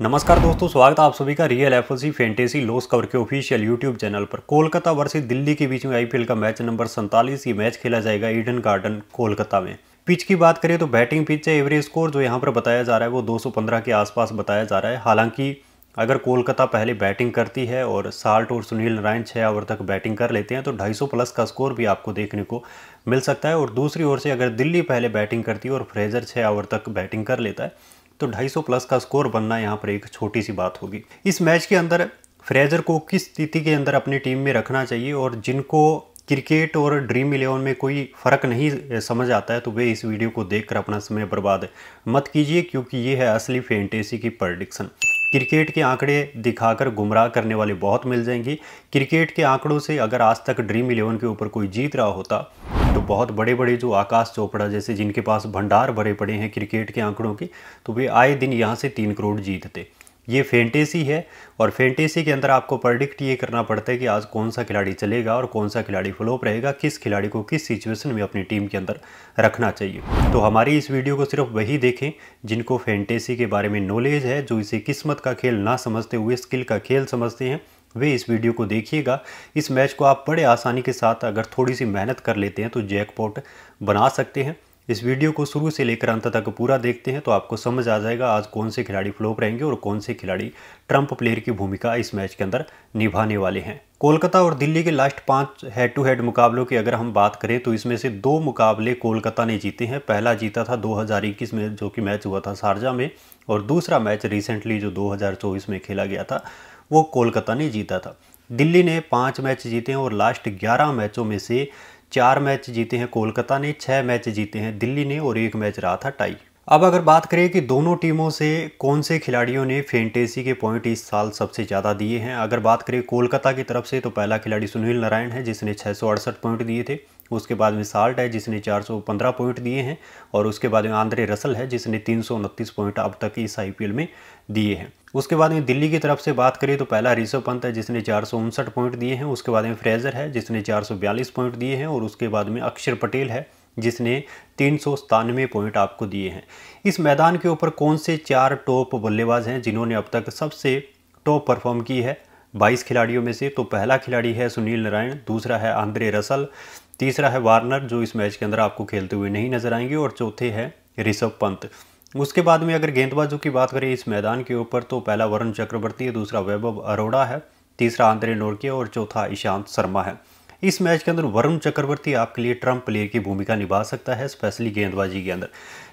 नमस्कार दोस्तों स्वागत है आप सभी का Real F C Fantasy Loss Cover के ऑफिशियल यूट्यूब चैनल पर कोलकाता वर्सेज दिल्ली के बीच में आईपीएल का मैच नंबर सैंतालीस ये मैच खेला जाएगा ईडन गार्डन कोलकाता में पिच की बात करें तो बैटिंग पिच है एवरेज स्कोर जो यहाँ पर बताया जा रहा है वो 215 के आसपास बताया जा रहा है हालांकि अगर कोलकाता पहले बैटिंग करती है और साल्ट और सुनील नारायण छः ओवर तक बैटिंग कर लेते हैं तो 250 प्लस का स्कोर भी आपको देखने को मिल सकता है और दूसरी ओर से अगर दिल्ली पहले बैटिंग करती है और फ्रेजर छः ओवर तक बैटिंग कर लेता है तो 250 प्लस का स्कोर बनना यहाँ पर एक छोटी सी बात होगी इस मैच के अंदर फ्रेजर को किस स्थिति के अंदर अपनी टीम में रखना चाहिए और जिनको क्रिकेट और ड्रीम इलेवन में कोई फ़र्क नहीं समझ आता है तो वे इस वीडियो को देखकर अपना समय बर्बाद मत कीजिए क्योंकि ये है असली फेंटेसी की प्रडिक्शन क्रिकेट के आंकड़े दिखाकर गुमराह करने वाले बहुत मिल जाएंगी क्रिकेट के आंकड़ों से अगर आज तक ड्रीम इलेवन के ऊपर कोई जीत रहा होता बहुत बड़े बड़े जो आकाश चोपड़ा जैसे जिनके पास भंडार भरे पड़े हैं क्रिकेट के आंकड़ों के तो वे आए दिन यहाँ से तीन करोड़ जीतते ये फेंटेसी है और फेंटेसी के अंदर आपको प्रडिक्ट ये करना पड़ता है कि आज कौन सा खिलाड़ी चलेगा और कौन सा खिलाड़ी फ्लोप रहेगा किस खिलाड़ी को किस सिचुएशन में अपनी टीम के अंदर रखना चाहिए तो हमारी इस वीडियो को सिर्फ वही देखें जिनको फेंटेसी के बारे में नॉलेज है जो इसे किस्मत का खेल ना समझते हुए स्किल का खेल समझते हैं वे इस वीडियो को देखिएगा इस मैच को आप बड़े आसानी के साथ अगर थोड़ी सी मेहनत कर लेते हैं तो जैकपॉट बना सकते हैं इस वीडियो को शुरू से लेकर अंत तक पूरा देखते हैं तो आपको समझ आ जाएगा आज कौन से खिलाड़ी फ्लोप रहेंगे और कौन से खिलाड़ी ट्रंप प्लेयर की भूमिका इस मैच के अंदर निभाने वाले हैं कोलकाता और दिल्ली के लास्ट पांच हेड टू हेड मुकाबलों की अगर हम बात करें तो इसमें से दो मुकाबले कोलकाता ने जीते हैं पहला जीता था दो में जो कि मैच हुआ था शारजा में और दूसरा मैच रिसेंटली जो दो में खेला गया था वो कोलकाता ने जीता था दिल्ली ने पाँच मैच जीते हैं और लास्ट ग्यारह मैचों में से चार मैच जीते हैं कोलकाता ने छः मैच जीते हैं दिल्ली ने और एक मैच रहा था टाई अब अगर बात करें कि दोनों टीमों से कौन से खिलाड़ियों ने फेंटेसी के पॉइंट इस साल सबसे ज़्यादा दिए हैं अगर बात करें कोलकाता की तरफ से तो पहला खिलाड़ी सुनील नारायण है जिसने छः पॉइंट दिए थे उसके बाद में साल्ट है जिसने 415 पॉइंट दिए हैं और उसके बाद में आंद्रे रसल है जिसने तीन पॉइंट अब तक इस आई में दिए हैं उसके बाद में दिल्ली की तरफ से बात करें तो पहला ऋषभ पंत है जिसने चार पॉइंट दिए हैं उसके बाद में फ्रेजर है जिसने चार पॉइंट दिए हैं और उसके बाद में अक्षर पटेल है जिसने तीन सौ पॉइंट आपको दिए हैं इस मैदान के ऊपर कौन से चार टॉप बल्लेबाज हैं जिन्होंने अब तक सबसे टॉप परफॉर्म की है 22 खिलाड़ियों में से तो पहला खिलाड़ी है सुनील नारायण दूसरा है आंद्रे रसल तीसरा है वार्नर जो इस मैच के अंदर आपको खेलते हुए नहीं नजर आएंगे और चौथे है ऋषभ पंत उसके बाद में अगर गेंदबाजों की बात करें इस मैदान के ऊपर तो पहला वरुण चक्रवर्ती है दूसरा वैभव अरोड़ा है तीसरा आंद्रे नोरकिया और चौथा ईशांत शर्मा है इस मैच के अंदर वरुण चक्रवर्ती आपके लिए ट्रंप प्लेयर की भूमिका निभा सकता है स्पेशली गेंदबाजी के अंदर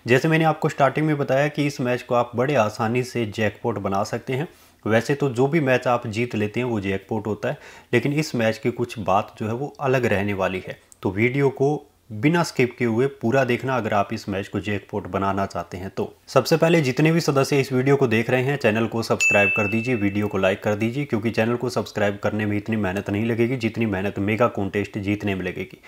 जैसे मैंने आपको स्टार्टिंग में बताया कि इस मैच को आप बड़े आसानी से जैकपोर्ट बना सकते हैं वैसे तो जो भी मैच आप जीत लेते हैं वो जैकपोर्ट होता है लेकिन इस मैच की कुछ बात जो है वो अलग रहने वाली है तो वीडियो को बिना स्किप किए हुए पूरा देखना अगर आप इस मैच को जैकपॉट बनाना चाहते हैं तो सबसे पहले जितने भी सदस्य इस वीडियो को देख रहे हैं चैनल को सब्सक्राइब कर दीजिए वीडियो को लाइक कर दीजिए क्योंकि चैनल को सब्सक्राइब करने में इतनी मेहनत नहीं लगेगी जितनी मेहनत मेगा कॉन्टेस्ट जीतने में लगेगी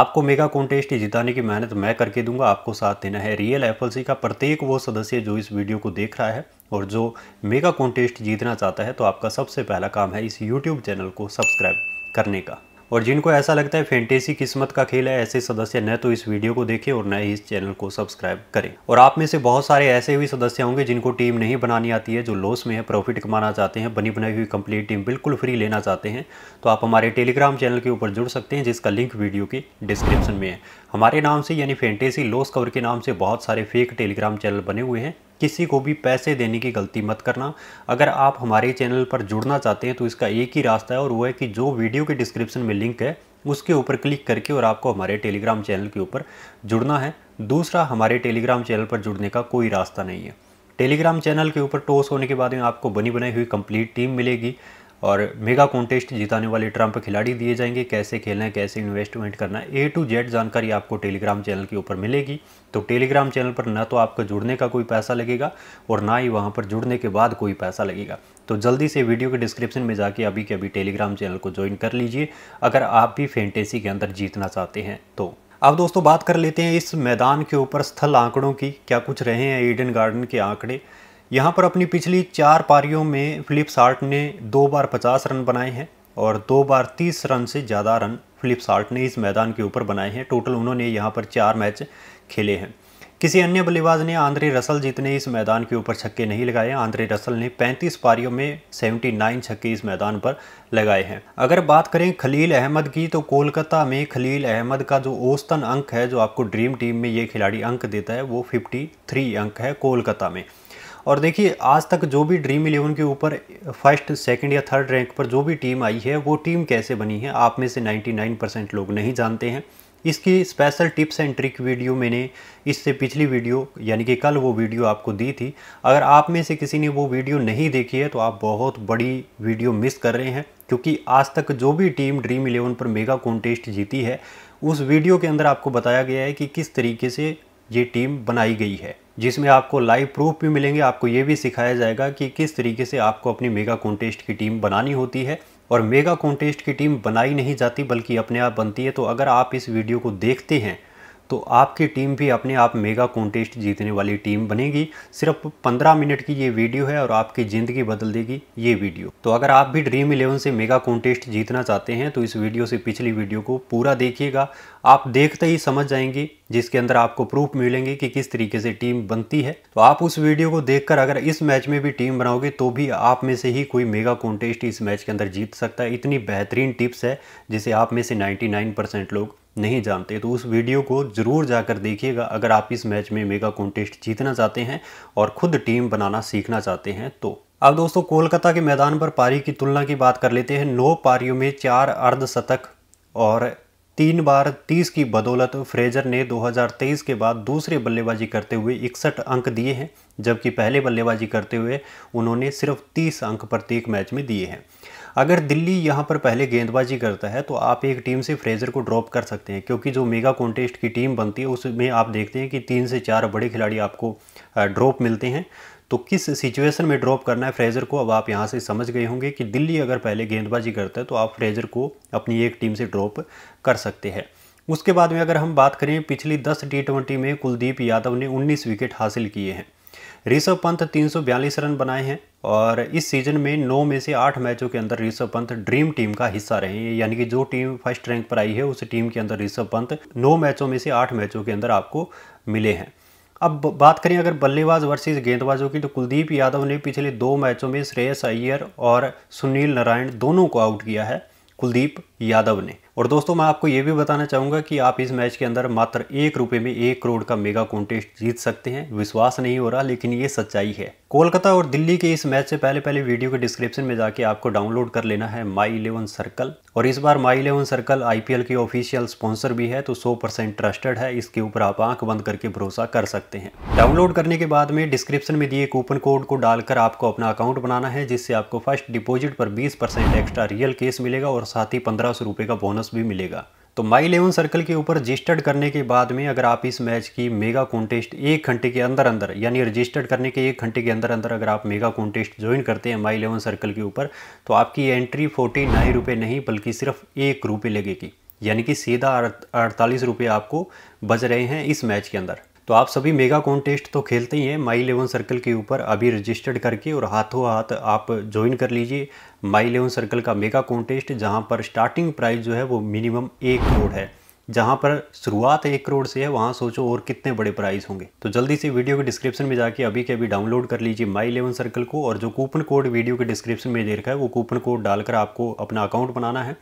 आपको मेगा कॉन्टेस्ट जिताने की मेहनत मैं करके दूंगा आपको साथ देना है रियल एफ का प्रत्येक वो सदस्य जो इस वीडियो को देख रहा है और जो मेगा कॉन्टेस्ट जीतना चाहता है तो आपका सबसे पहला काम है इस यूट्यूब चैनल को सब्सक्राइब करने का और जिनको ऐसा लगता है फैंटेसी किस्मत का खेल है ऐसे सदस्य न तो इस वीडियो को देखें और न ही इस चैनल को सब्सक्राइब करें और आप में से बहुत सारे ऐसे भी सदस्य होंगे जिनको टीम नहीं बनानी आती है जो लॉस में है प्रॉफिट कमाना चाहते हैं बनी बनाई हुई कंप्लीट टीम बिल्कुल फ्री लेना चाहते हैं तो आप हमारे टेलीग्राम चैनल के ऊपर जुड़ सकते हैं जिसका लिंक वीडियो के डिस्क्रिप्शन में है हमारे नाम से यानी फैंटेसी लॉस कवर के नाम से बहुत सारे फेक टेलीग्राम चैनल बने हुए हैं किसी को भी पैसे देने की गलती मत करना अगर आप हमारे चैनल पर जुड़ना चाहते हैं तो इसका एक ही रास्ता है और वो है कि जो वीडियो के डिस्क्रिप्शन में लिंक है उसके ऊपर क्लिक करके और आपको हमारे टेलीग्राम चैनल के ऊपर जुड़ना है दूसरा हमारे टेलीग्राम चैनल पर जुड़ने का कोई रास्ता नहीं है टेलीग्राम चैनल के ऊपर टॉस होने के बाद में आपको बनी बनाई हुई कंप्लीट टीम मिलेगी और मेगा कॉन्टेस्ट जिताने वाले ट्रंप खिलाड़ी दिए जाएंगे कैसे खेलना है कैसे इन्वेस्टमेंट करना है ए टू जेड जानकारी आपको टेलीग्राम चैनल के ऊपर मिलेगी तो टेलीग्राम चैनल पर ना तो आपको जुड़ने का कोई पैसा लगेगा और ना ही वहाँ पर जुड़ने के बाद कोई पैसा लगेगा तो जल्दी से वीडियो के डिस्क्रिप्शन में जाके अभी के अभी टेलीग्राम चैनल को ज्वाइन कर लीजिए अगर आप भी फैंटेसी के अंदर जीतना चाहते हैं तो अब दोस्तों बात कर लेते हैं इस मैदान के ऊपर स्थल आंकड़ों की क्या कुछ रहे हैं ईडन गार्डन के आंकड़े यहाँ पर अपनी पिछली चार पारियों में फिलिप साल्ट ने दो बार पचास रन बनाए हैं और दो बार तीस रन से ज़्यादा रन फिलिप साल्ट ने इस मैदान के ऊपर बनाए हैं टोटल उन्होंने यहाँ पर चार मैच खेले हैं किसी अन्य बल्लेबाज ने आंद्रे रसल जितने इस मैदान के ऊपर छक्के नहीं लगाए आंद्रे रसल ने 35 पारियों में 79 छक्के इस मैदान पर लगाए हैं अगर बात करें खलील अहमद की तो कोलकाता में खलील अहमद का जो औस्तन अंक है जो आपको ड्रीम टीम में ये खिलाड़ी अंक देता है वो 53 अंक है कोलकाता में और देखिए आज तक जो भी ड्रीम इलेवन के ऊपर फर्स्ट सेकंड या थर्ड रैंक पर जो भी टीम आई है वो टीम कैसे बनी है आप में से 99% लोग नहीं जानते हैं इसकी special tips and trick video मैंने इससे पिछली वीडियो यानी कि कल वो वीडियो आपको दी थी अगर आप में से किसी ने वो वीडियो नहीं देखी है तो आप बहुत बड़ी वीडियो मिस कर रहे हैं क्योंकि आज तक जो भी टीम ड्रीम इलेवन पर मेगा कॉन्टेस्ट जीती है उस वीडियो के अंदर आपको बताया गया है कि किस तरीके से ये टीम बनाई गई है जिसमें आपको लाइव प्रूफ भी मिलेंगे आपको ये भी सिखाया जाएगा कि किस तरीके से आपको अपनी मेगा कॉन्टेस्ट की टीम बनानी होती है और मेगा कॉन्टेस्ट की टीम बनाई नहीं जाती बल्कि अपने आप बनती है तो अगर आप इस वीडियो को देखते हैं तो आपकी टीम भी अपने आप मेगा कॉन्टेस्ट जीतने वाली टीम बनेगी सिर्फ 15 मिनट की ये वीडियो है और आपकी ज़िंदगी बदल देगी ये वीडियो तो अगर आप भी ड्रीम इलेवन से मेगा कॉन्टेस्ट जीतना चाहते हैं तो इस वीडियो से पिछली वीडियो को पूरा देखिएगा आप देखते ही समझ जाएंगे जिसके अंदर आपको प्रूफ मिलेंगे कि किस तरीके से टीम बनती है तो आप उस वीडियो को देखकर अगर इस मैच में भी टीम बनाओगे तो भी आप में से ही कोई मेगा कॉन्टेस्ट इस मैच के अंदर जीत सकता है इतनी बेहतरीन टिप्स है जिसे आप में से 99 परसेंट लोग नहीं जानते तो उस वीडियो को ज़रूर जाकर देखिएगा अगर आप इस मैच में मेगा कॉन्टेस्ट जीतना चाहते हैं और खुद टीम बनाना सीखना चाहते हैं तो अब दोस्तों कोलकाता के मैदान पर पारी की तुलना की बात कर लेते हैं नौ पारियों में चार अर्धशतक और तीन बार तीस की बदौलत फ्रेजर ने 2023 के बाद दूसरे बल्लेबाजी करते हुए इकसठ अंक दिए हैं जबकि पहले बल्लेबाजी करते हुए उन्होंने सिर्फ 30 अंक प्रत्येक मैच में दिए हैं अगर दिल्ली यहाँ पर पहले गेंदबाजी करता है तो आप एक टीम से फ्रेजर को ड्रॉप कर सकते हैं क्योंकि जो मेगा कॉन्टेस्ट की टीम बनती है उसमें आप देखते हैं कि तीन से चार बड़े खिलाड़ी आपको ड्रॉप मिलते हैं तो किस सिचुएशन में ड्रॉप करना है फ्रेजर को अब आप यहाँ से समझ गए होंगे कि दिल्ली अगर पहले गेंदबाजी करता है तो आप फ्रेजर को अपनी एक टीम से ड्रॉप कर सकते हैं उसके बाद में अगर हम बात करें पिछली दस टी में कुलदीप यादव ने उन्नीस विकेट हासिल किए हैं ऋषभ पंत तीन रन बनाए हैं और इस सीजन में नौ में से आठ मैचों के अंदर ऋषभ पंत ड्रीम टीम का हिस्सा रहे हैं यानी कि जो टीम फर्स्ट रैंक पर आई है उस टीम के अंदर ऋषभ पंत नौ मैचों में से आठ मैचों के अंदर आपको मिले हैं अब बात करें अगर बल्लेबाज वर्सेस गेंदबाजों की तो कुलदीप यादव ने पिछले दो मैचों में श्रेयस अय्यर और सुनील नारायण दोनों को आउट किया है कुलदीप यादव ने और दोस्तों मैं आपको ये भी बताना चाहूँगा कि आप इस मैच के अंदर मात्र एक रुपये में एक करोड़ का मेगा कॉन्टेस्ट जीत सकते हैं विश्वास नहीं हो रहा लेकिन ये सच्चाई है कोलकाता और दिल्ली के इस मैच से पहले पहले वीडियो के डिस्क्रिप्शन में जाके आपको डाउनलोड कर लेना है माई इलेवन सर्कल और इस बार माई इलेवन सर्कल आईपीएल की ऑफिशियल स्पॉन्सर भी है तो 100 परसेंट ट्रस्टेड है इसके ऊपर आप आंख बंद करके भरोसा कर सकते हैं डाउनलोड करने के बाद में डिस्क्रिप्शन में दिए कूपन कोड को डालकर आपको अपना अकाउंट बनाना है जिससे आपको फर्स्ट डिपोजिट पर बीस एक्स्ट्रा रियल केस मिलेगा और साथ ही पंद्रह का बोनस बोनस भी मिलेगा तो माई इलेवन सर्कल के ऊपर रजिस्टर्ड करने के बाद में अगर आप इस मैच की मेगा कॉन्टेस्ट एक घंटे के अंदर अंदर यानी रजिस्टर्ड करने के एक घंटे के अंदर अंदर अगर आप मेगा कॉन्टेस्ट ज्वाइन करते हैं माई इलेवन सर्कल के ऊपर तो आपकी एंट्री फोर्टी नाइन रुपये नहीं बल्कि सिर्फ एक रुपये लगेगी यानी कि सीधा अड़तालीस रुपये आपको बज रहे हैं इस मैच के अंदर तो आप सभी मेगा कॉन्टेस्ट तो खेलते ही हैं माई इलेवन सर्कल के ऊपर अभी रजिस्टर्ड करके और हाथों हाथ आप ज्वाइन कर लीजिए माई इलेवन सर्कल का मेगा कॉन्टेस्ट जहां पर स्टार्टिंग प्राइस जो है वो मिनिमम एक करोड़ है जहां पर शुरुआत एक करोड़ से है वहां सोचो और कितने बड़े प्राइस होंगे तो जल्दी से वीडियो के डिस्क्रिप्शन में जाके अभी के अभी डाउनलोड कर लीजिए माई इलेवन सर्कल को और जो कूपन कोड वीडियो के डिस्क्रिप्शन में दे रखा है वो कूपन कोड डालकर आपको अपना अकाउंट बनाना है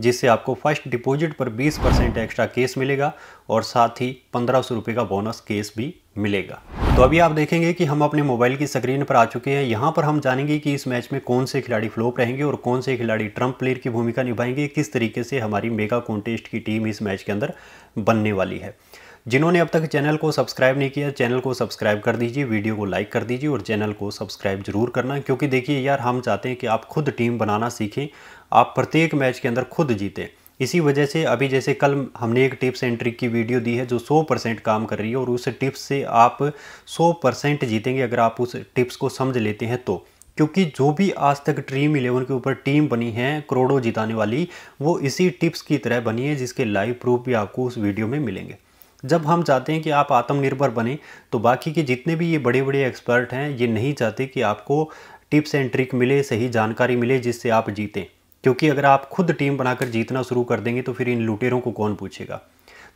जिससे आपको फर्स्ट डिपॉजिट पर 20 परसेंट एक्स्ट्रा केस मिलेगा और साथ ही पंद्रह सौ का बोनस केस भी मिलेगा तो अभी आप देखेंगे कि हम अपने मोबाइल की स्क्रीन पर आ चुके हैं यहाँ पर हम जानेंगे कि इस मैच में कौन से खिलाड़ी फ्लोप रहेंगे और कौन से खिलाड़ी ट्रंप प्लेयर की भूमिका निभाएंगे किस तरीके से हमारी मेगा कॉन्टेस्ट की टीम इस मैच के अंदर बनने वाली है जिन्होंने अब तक चैनल को सब्सक्राइब नहीं किया चैनल को सब्सक्राइब कर दीजिए वीडियो को लाइक कर दीजिए और चैनल को सब्सक्राइब जरूर करना क्योंकि देखिए यार हम चाहते हैं कि आप खुद टीम बनाना सीखें आप प्रत्येक मैच के अंदर खुद जीतें इसी वजह से अभी जैसे कल हमने एक टिप्स एंड ट्रिक की वीडियो दी है जो 100 परसेंट काम कर रही है और उस टिप्स से आप 100 परसेंट जीतेंगे अगर आप उस टिप्स को समझ लेते हैं तो क्योंकि जो भी आज तक ड्रीम इलेवन के ऊपर टीम बनी है करोड़ों जिताने वाली वो इसी टिप्स की तरह बनी है जिसके लाइव प्रूफ भी आपको उस वीडियो में मिलेंगे जब हम चाहते हैं कि आप आत्मनिर्भर बने तो बाकी के जितने भी ये बड़े बड़े एक्सपर्ट हैं ये नहीं चाहते कि आपको टिप्स एंड ट्रिक मिले सही जानकारी मिले जिससे आप जीतें क्योंकि अगर आप खुद टीम बनाकर जीतना शुरू कर देंगे तो फिर इन लुटेरों को कौन पूछेगा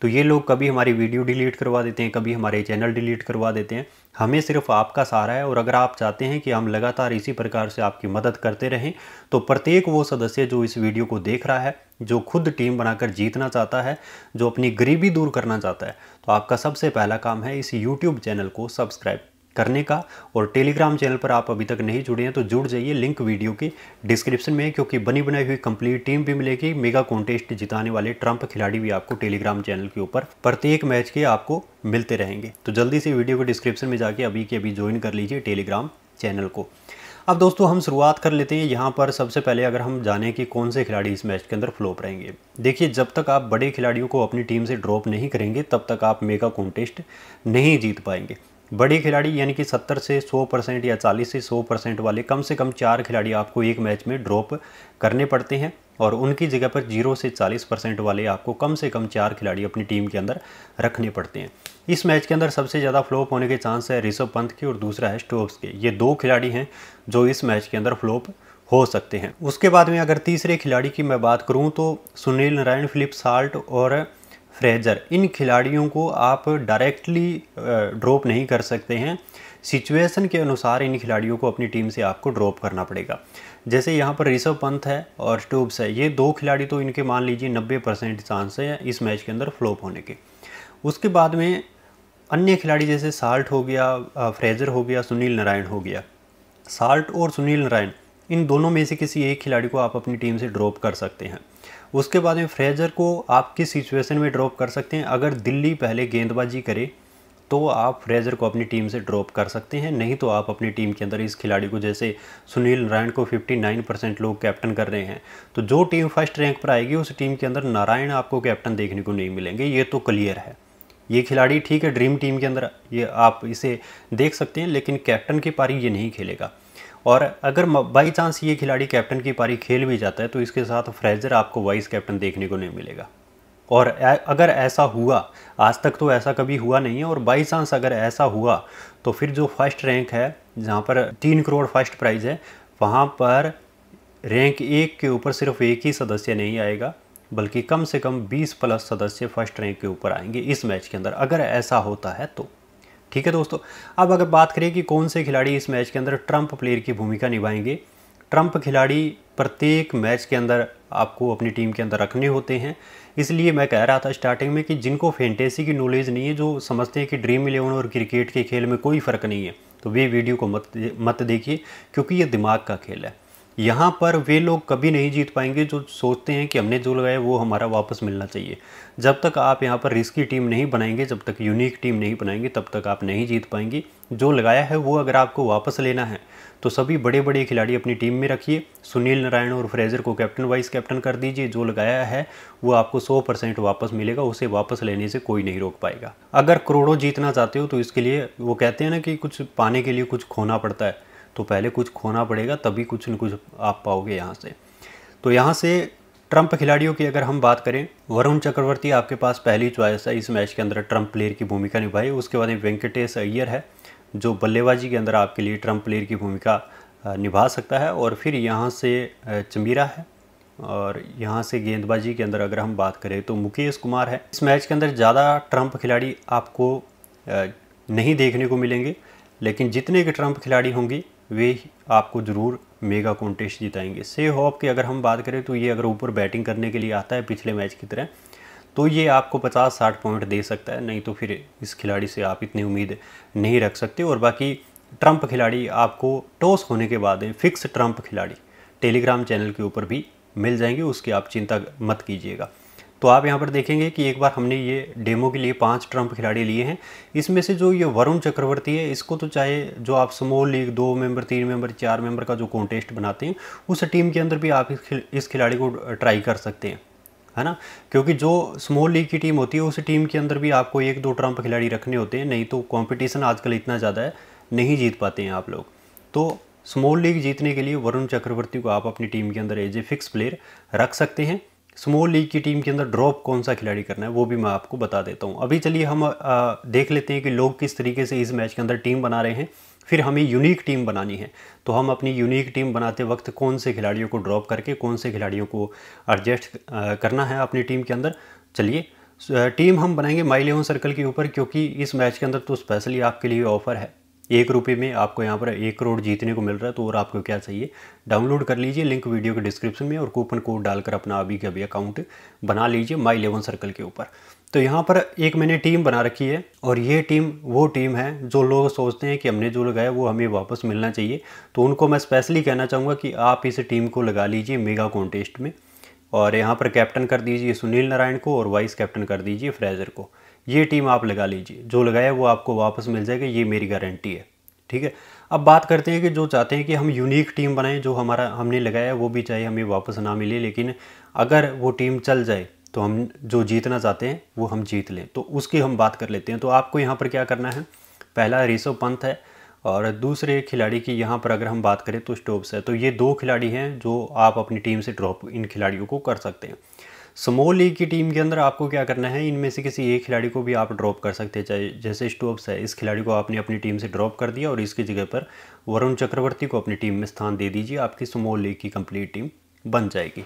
तो ये लोग कभी हमारी वीडियो डिलीट करवा देते हैं कभी हमारे चैनल डिलीट करवा देते हैं हमें सिर्फ आपका सहारा है और अगर आप चाहते हैं कि हम लगातार इसी प्रकार से आपकी मदद करते रहें तो प्रत्येक वो सदस्य जो इस वीडियो को देख रहा है जो खुद टीम बनाकर जीतना चाहता है जो अपनी गरीबी दूर करना चाहता है तो आपका सबसे पहला काम है इस यूट्यूब चैनल को सब्सक्राइब करने का और टेलीग्राम चैनल पर आप अभी तक नहीं जुड़े हैं तो जुड़ जाइए लिंक वीडियो के डिस्क्रिप्शन में क्योंकि बनी बनाई हुई कंप्लीट टीम भी मिलेगी मेगा कॉन्टेस्ट जिताने वाले ट्रंप खिलाड़ी भी आपको टेलीग्राम चैनल के ऊपर प्रत्येक मैच के आपको मिलते रहेंगे तो जल्दी से वीडियो को डिस्क्रिप्शन में जाके अभी के अभी ज्वाइन कर लीजिए टेलीग्राम चैनल को अब दोस्तों हम शुरुआत कर लेते हैं यहाँ पर सबसे पहले अगर हम जाने कि कौन से खिलाड़ी इस मैच के अंदर फ्लोप रहेंगे देखिए जब तक आप बड़े खिलाड़ियों को अपनी टीम से ड्रॉप नहीं करेंगे तब तक आप मेगा कॉन्टेस्ट नहीं जीत पाएंगे बड़े खिलाड़ी यानी कि 70 से 100 परसेंट या 40 से 100 परसेंट वाले कम से कम चार खिलाड़ी आपको एक मैच में ड्रॉप करने पड़ते हैं और उनकी जगह पर जीरो से 40 परसेंट वाले आपको कम से कम चार खिलाड़ी अपनी टीम के अंदर रखने पड़ते हैं इस मैच के अंदर सबसे ज़्यादा फ्लॉप होने के चांस है ऋषभ पंत के और दूसरा है स्टोक्स के ये दो खिलाड़ी हैं जो इस मैच के अंदर फ्लॉप हो सकते हैं उसके बाद में अगर तीसरे खिलाड़ी की मैं बात करूँ तो सुनील नारायण फिलिप साल्ट और फ्रेजर इन खिलाड़ियों को आप डायरेक्टली ड्रॉप नहीं कर सकते हैं सिचुएशन के अनुसार इन खिलाड़ियों को अपनी टीम से आपको ड्रॉप करना पड़ेगा जैसे यहाँ पर ऋषभ पंत है और स्टूब्स है ये दो खिलाड़ी तो इनके मान लीजिए नब्बे परसेंट चांस है इस मैच के अंदर फ्लॉप होने के उसके बाद में अन्य खिलाड़ी जैसे साल्ट हो गया फ्रेजर हो गया सुनील नारायण हो गया साल्ट और सुनील नारायण इन दोनों में से किसी एक खिलाड़ी को आप अपनी टीम से ड्रॉप कर सकते हैं उसके बाद में फ्रेजर को आप किस सिचुएशन में ड्रॉप कर सकते हैं अगर दिल्ली पहले गेंदबाजी करे तो आप फ्रेजर को अपनी टीम से ड्रॉप कर सकते हैं नहीं तो आप अपनी टीम के अंदर इस खिलाड़ी को जैसे सुनील नारायण को 59 परसेंट लोग कैप्टन कर रहे हैं तो जो टीम फर्स्ट रैंक पर आएगी उस टीम के अंदर नारायण आपको कैप्टन देखने को नहीं मिलेंगे ये तो क्लियर है ये खिलाड़ी ठीक है ड्रीम टीम के अंदर ये आप इसे देख सकते हैं लेकिन कैप्टन की पारी ये नहीं खेलेगा और अगर बाई चांस ये खिलाड़ी कैप्टन की पारी खेल भी जाता है तो इसके साथ फ्रेजर आपको वाइस कैप्टन देखने को नहीं मिलेगा और अगर ऐसा हुआ आज तक तो ऐसा कभी हुआ नहीं है और बाई चांस अगर ऐसा हुआ तो फिर जो फर्स्ट रैंक है जहाँ पर तीन करोड़ फर्स्ट प्राइज़ है वहाँ पर रैंक एक के ऊपर सिर्फ एक ही सदस्य नहीं आएगा बल्कि कम से कम 20 प्लस सदस्य फर्स्ट रैंक के ऊपर आएंगे इस मैच के अंदर अगर ऐसा होता है तो ठीक है दोस्तों अब अगर बात करें कि कौन से खिलाड़ी इस मैच के अंदर ट्रंप प्लेयर की भूमिका निभाएंगे ट्रंप खिलाड़ी प्रत्येक मैच के अंदर आपको अपनी टीम के अंदर रखने होते हैं इसलिए मैं कह रहा था स्टार्टिंग में कि जिनको फैंटेसी की नॉलेज नहीं है जो समझते हैं कि ड्रीम इलेवन और क्रिकेट के खेल में कोई फ़र्क नहीं है तो वे वीडियो को मत मत देखिए क्योंकि ये दिमाग का खेल है यहाँ पर वे लोग कभी नहीं जीत पाएंगे जो सोचते हैं कि हमने जो लगाया वो हमारा वापस मिलना चाहिए जब तक आप यहाँ पर रिस्की टीम नहीं बनाएंगे जब तक यूनिक टीम नहीं बनाएंगे तब तक आप नहीं जीत पाएंगे जो लगाया है वो अगर आपको वापस लेना है तो सभी बड़े बड़े खिलाड़ी अपनी टीम में रखिए सुनील नारायण और फ्रेजर को कैप्टन वाइस कैप्टन कर दीजिए जो लगाया है वो आपको 100 परसेंट वापस मिलेगा उसे वापस लेने से कोई नहीं रोक पाएगा अगर करोड़ों जीतना चाहते हो तो इसके लिए वो कहते हैं ना कि कुछ पाने के लिए कुछ खोना पड़ता है तो पहले कुछ खोना पड़ेगा तभी कुछ न कुछ आप पाओगे यहाँ से तो यहाँ से ट्रंप खिलाड़ियों की अगर हम बात करें वरुण चक्रवर्ती आपके पास पहली च्वाइस है इस मैच के अंदर ट्रंप प्लेयर की भूमिका निभाई उसके बाद वेंकटेश अय्यर है जो बल्लेबाजी के अंदर आपके लिए ट्रंप प्लेयर की भूमिका निभा सकता है और फिर यहाँ से चमीरा है और यहाँ से गेंदबाजी के अंदर अगर हम बात करें तो मुकेश कुमार है इस मैच के अंदर ज़्यादा ट्रंप खिलाड़ी आपको नहीं देखने को मिलेंगे लेकिन जितने के ट्रंप खिलाड़ी होंगे वे आपको ज़रूर मेगा कॉन्टेस्ट जिताएंगे से होप की अगर हम बात करें तो ये अगर ऊपर बैटिंग करने के लिए आता है पिछले मैच की तरह तो ये आपको 50-60 पॉइंट दे सकता है नहीं तो फिर इस खिलाड़ी से आप इतनी उम्मीद नहीं रख सकते और बाकी ट्रंप खिलाड़ी आपको टॉस होने के बाद फिक्स ट्रंप खिलाड़ी टेलीग्राम चैनल के ऊपर भी मिल जाएंगे उसकी आप चिंता मत कीजिएगा तो आप यहाँ पर देखेंगे कि एक बार हमने ये डेमो के लिए पांच ट्रम्प खिलाड़ी लिए हैं इसमें से जो ये वरुण चक्रवर्ती है इसको तो चाहे जो आप स्मॉल लीग दो मेंबर तीन मेंबर चार मेंबर का जो कॉन्टेस्ट बनाते हैं उस टीम के अंदर भी आप इस खिलाड़ी को ट्राई कर सकते हैं है ना क्योंकि जो स्मॉल लीग की टीम होती है उस टीम के अंदर भी आपको एक दो ट्रम्प खिलाड़ी रखने होते हैं नहीं तो कॉम्पिटिशन आजकल इतना ज़्यादा है नहीं जीत पाते हैं आप लोग तो स्मॉल लीग जीतने के लिए वरुण चक्रवर्ती को आप अपनी टीम के अंदर एज ए फिक्स प्लेयर रख सकते हैं स्मॉल लीग की टीम के अंदर ड्रॉप कौन सा खिलाड़ी करना है वो भी मैं आपको बता देता हूँ अभी चलिए हम आ, देख लेते हैं कि लोग किस तरीके से इस मैच के अंदर टीम बना रहे हैं फिर हमें यूनिक टीम बनानी है तो हम अपनी यूनिक टीम बनाते वक्त कौन से खिलाड़ियों को ड्रॉप करके कौन से खिलाड़ियों को एडजस्ट करना है अपनी टीम के अंदर चलिए टीम हम बनाएंगे माइलेवन सर्कल के ऊपर क्योंकि इस मैच के अंदर तो स्पेशली आपके लिए ऑफर है एक रुपये में आपको यहाँ पर एक करोड़ जीतने को मिल रहा है तो और आपको क्या चाहिए डाउनलोड कर लीजिए लिंक वीडियो के डिस्क्रिप्शन में और कूपन कोड डालकर अपना अभी के अभी अकाउंट बना लीजिए माई इलेवन सर्कल के ऊपर तो यहाँ पर एक मैंने टीम बना रखी है और ये टीम वो टीम है जो लोग सोचते हैं कि हमने जो लगाया वो हमें वापस मिलना चाहिए तो उनको मैं स्पेशली कहना चाहूँगा कि आप इस टीम को लगा लीजिए मेगा कॉन्टेस्ट में और यहाँ पर कैप्टन कर दीजिए सुनील नारायण को और वाइस कैप्टन कर दीजिए फ्रेजर को ये टीम आप लगा लीजिए जो लगाया वो आपको वापस मिल जाएगा ये मेरी गारंटी है ठीक है अब बात करते हैं कि जो चाहते हैं कि हम यूनिक टीम बनाएं जो हमारा हमने लगाया वो भी चाहे हमें वापस ना मिले लेकिन अगर वो टीम चल जाए तो हम जो जीतना चाहते हैं वो हम जीत लें तो उसकी हम बात कर लेते हैं तो आपको यहाँ पर क्या करना है पहला ऋषभ पंथ है और दूसरे खिलाड़ी की यहाँ पर अगर हम बात करें तो स्टोब्स है तो ये दो खिलाड़ी हैं जो आप अपनी टीम से ड्रॉप इन खिलाड़ियों को कर सकते हैं स्मॉल लीग की टीम के अंदर आपको क्या करना है इनमें से किसी एक खिलाड़ी को भी आप ड्रॉप कर सकते हैं चाहे जैसे स्टोप्स है इस खिलाड़ी को आपने अपनी टीम से ड्रॉप कर दिया और इसकी जगह पर वरुण चक्रवर्ती को अपनी टीम में स्थान दे दीजिए आपकी स्मॉल लीग की कंप्लीट टीम बन जाएगी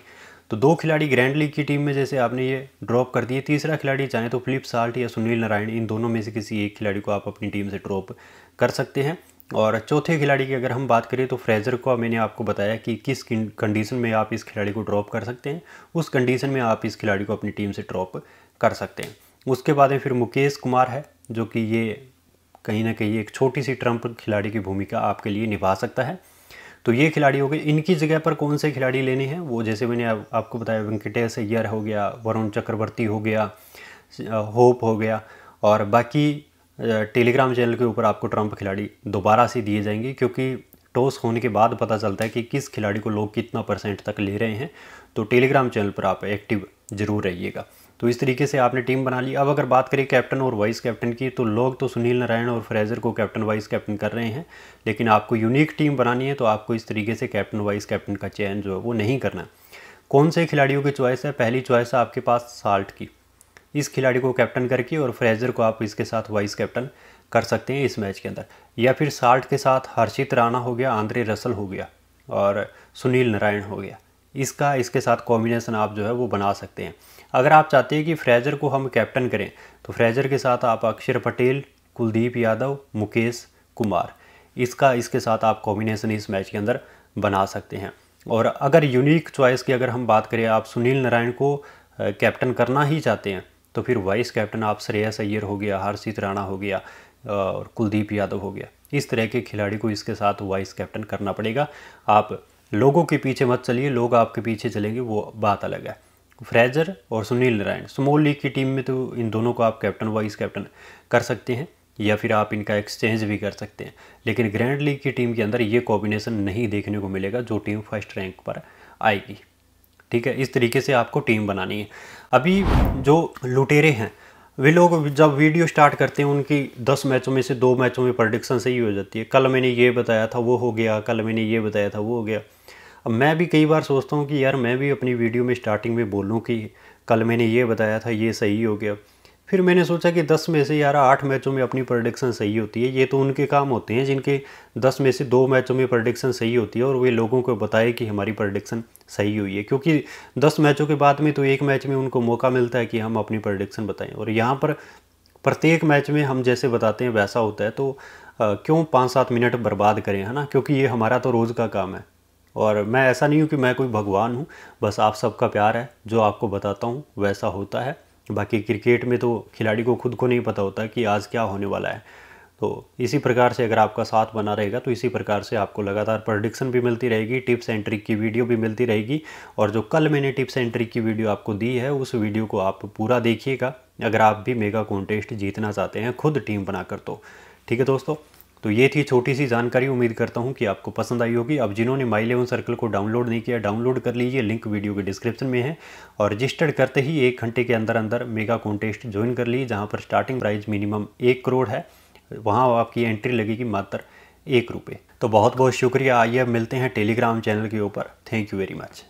तो दो खिलाड़ी ग्रैंड लीग की टीम में जैसे आपने ये ड्रॉप कर दिए तीसरा खिलाड़ी चाहें तो फिलिप साल्ट या सुनील नारायण इन दोनों में से किसी एक खिलाड़ी को आप अपनी टीम से ड्रॉप कर सकते हैं और चौथे खिलाड़ी की अगर हम बात करें तो फ्रेज़र को मैंने आपको बताया कि किस कंडीशन में आप इस खिलाड़ी को ड्रॉप कर सकते हैं उस कंडीशन में आप इस खिलाड़ी को अपनी टीम से ड्रॉप कर सकते हैं उसके बाद में फिर मुकेश कुमार है जो कि ये कहीं ना कहीं एक छोटी सी ट्रंप खिलाड़ी की भूमिका आपके लिए निभा सकता है तो ये खिलाड़ी हो गए इनकी जगह पर कौन से खिलाड़ी लेने हैं वो जैसे मैंने आप, आपको बताया वेंकटेश अय्यर हो गया वरुण चक्रवर्ती हो गया होप हो गया और बाकी टेलीग्राम चैनल के ऊपर आपको ट्रंप खिलाड़ी दोबारा से दिए जाएंगे क्योंकि टॉस होने के बाद पता चलता है कि किस खिलाड़ी को लोग कितना परसेंट तक ले रहे हैं तो टेलीग्राम चैनल पर आप एक्टिव ज़रूर रहिएगा तो इस तरीके से आपने टीम बना ली अब अगर बात करें कैप्टन और वाइस कैप्टन की तो लोग तो सुनील नारायण और फ्रेजर को कैप्टन वाइस कैप्टन कर रहे हैं लेकिन आपको यूनिक टीम बनानी है तो आपको इस तरीके से कैप्टन वाइस कैप्टन का चयन जो है वो नहीं करना कौन से खिलाड़ियों की चॉइस है पहली चॉइस है आपके पास साल्ट की इस खिलाड़ी को कैप्टन करके और फ्रेजर को आप इसके साथ वाइस कैप्टन कर सकते हैं इस मैच के अंदर या फिर साल्ट के साथ हर्षित राणा हो गया आंद्रे रसल हो गया और सुनील नारायण हो गया इसका इसके साथ कॉम्बिनेशन आप जो है वो बना सकते हैं अगर आप चाहते हैं कि फ्रेजर को हम कैप्टन करें तो फ्रेजर के साथ आप अक्षर पटेल कुलदीप यादव मुकेश कुमार इसका इसके साथ आप कॉम्बिनेशन इस मैच के अंदर बना सकते हैं और अगर यूनिक चॉइस की अगर हम बात करें आप सुनील नारायण को कैप्टन करना ही चाहते हैं तो फिर वाइस कैप्टन आप श्रेयस अय्यर हो गया हर्षित राणा हो गया और कुलदीप यादव हो गया इस तरह के खिलाड़ी को इसके साथ वाइस कैप्टन करना पड़ेगा आप लोगों के पीछे मत चलिए लोग आपके पीछे चलेंगे वो बात अलग है फ्रेजर और सुनील नारायण स्मॉल लीग की टीम में तो इन दोनों को आप कैप्टन वाइस कैप्टन कर सकते हैं या फिर आप इनका एक्सचेंज भी कर सकते हैं लेकिन ग्रैंड लीग की टीम के अंदर ये कॉम्बिनेशन नहीं देखने को मिलेगा जो टीम फर्स्ट रैंक पर आएगी ठीक है इस तरीके से आपको टीम बनानी है अभी जो लुटेरे हैं वे लोग जब वीडियो स्टार्ट करते हैं उनकी दस मैचों में से दो मैचों में प्रडिक्शन सही हो जाती है कल मैंने ये बताया था वो हो गया कल मैंने ये बताया था वो हो गया अब मैं भी कई बार सोचता हूँ कि यार मैं भी अपनी वीडियो में स्टार्टिंग में बोलूँ कि कल मैंने ये बताया था ये सही हो गया फिर मैंने सोचा कि दस में से यार आठ मैचों में अपनी प्रोडिक्शन सही होती है ये तो उनके काम होते हैं जिनके दस में से दो मैचों में प्रोडिक्शन सही होती है और वे लोगों को बताए कि हमारी प्रोडिक्शन सही हुई है क्योंकि दस मैचों के बाद में तो एक मैच में उनको मौका मिलता है कि हम अपनी प्रडिक्शन बताएं और यहाँ पर प्रत्येक मैच में हम जैसे बताते हैं वैसा होता है तो आ, क्यों पाँच सात मिनट बर्बाद करें है ना क्योंकि ये हमारा तो रोज़ का काम है और मैं ऐसा नहीं हूँ कि मैं कोई भगवान हूँ बस आप सबका प्यार है जो आपको बताता हूँ वैसा होता है बाकी क्रिकेट में तो खिलाड़ी को खुद को नहीं पता होता कि आज क्या होने वाला है तो इसी प्रकार से अगर आपका साथ बना रहेगा तो इसी प्रकार से आपको लगातार प्रोडिक्शन भी मिलती रहेगी टिप्स एंड ट्रिक की वीडियो भी मिलती रहेगी और जो कल मैंने टिप्स एंड ट्रिक की वीडियो आपको दी है उस वीडियो को आप पूरा देखिएगा अगर आप भी मेगा कॉन्टेस्ट जीतना चाहते हैं खुद टीम बनाकर तो ठीक है दोस्तों तो ये थी छोटी सी जानकारी उम्मीद करता हूँ कि आपको पसंद आई होगी अब जिन्होंने माई लेवन सर्कल को डाउनलोड नहीं किया डाउनलोड कर लीजिए लिंक वीडियो के डिस्क्रिप्शन में है और रजिस्टर्ड करते ही एक घंटे के अंदर अंदर मेगा कॉन्टेस्ट ज्वाइन कर लीजिए जहाँ पर स्टार्टिंग प्राइस मिनिमम एक करोड़ है वहाँ आपकी एंट्री लगेगी मात्र एक रुपये तो बहुत बहुत शुक्रिया आइए मिलते हैं टेलीग्राम चैनल के ऊपर थैंक यू वेरी मच